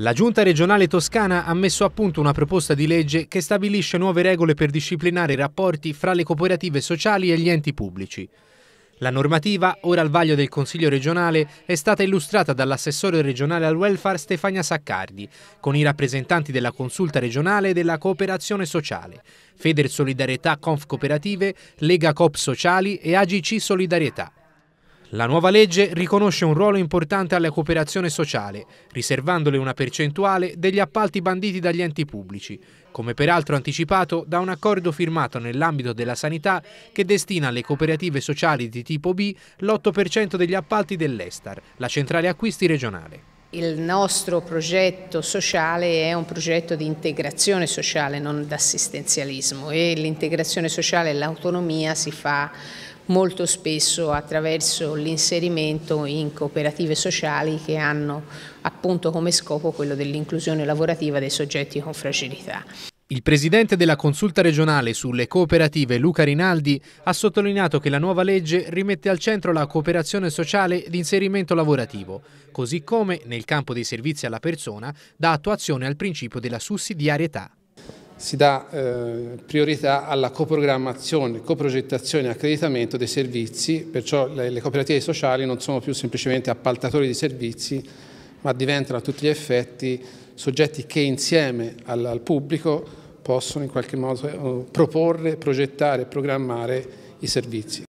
La Giunta regionale toscana ha messo a punto una proposta di legge che stabilisce nuove regole per disciplinare i rapporti fra le cooperative sociali e gli enti pubblici. La normativa, ora al vaglio del Consiglio regionale, è stata illustrata dall'assessore regionale al welfare Stefania Saccardi, con i rappresentanti della consulta regionale e della cooperazione sociale, Feder Solidarietà Conf Cooperative, Lega Coop Sociali e AGC Solidarietà. La nuova legge riconosce un ruolo importante alla cooperazione sociale, riservandole una percentuale degli appalti banditi dagli enti pubblici, come peraltro anticipato da un accordo firmato nell'ambito della sanità che destina alle cooperative sociali di tipo B l'8% degli appalti dell'Estar, la centrale acquisti regionale. Il nostro progetto sociale è un progetto di integrazione sociale, non d'assistenzialismo e l'integrazione sociale e l'autonomia si fa molto spesso attraverso l'inserimento in cooperative sociali che hanno appunto come scopo quello dell'inclusione lavorativa dei soggetti con fragilità. Il presidente della consulta regionale sulle cooperative Luca Rinaldi ha sottolineato che la nuova legge rimette al centro la cooperazione sociale di inserimento lavorativo, così come nel campo dei servizi alla persona dà attuazione al principio della sussidiarietà si dà eh, priorità alla coprogrammazione, coprogettazione e accreditamento dei servizi, perciò le, le, cooperative sociali non sono più semplicemente appaltatori di servizi, ma diventano a tutti gli effetti soggetti che insieme al, al pubblico possono in qualche modo eh, proporre, progettare e programmare i servizi.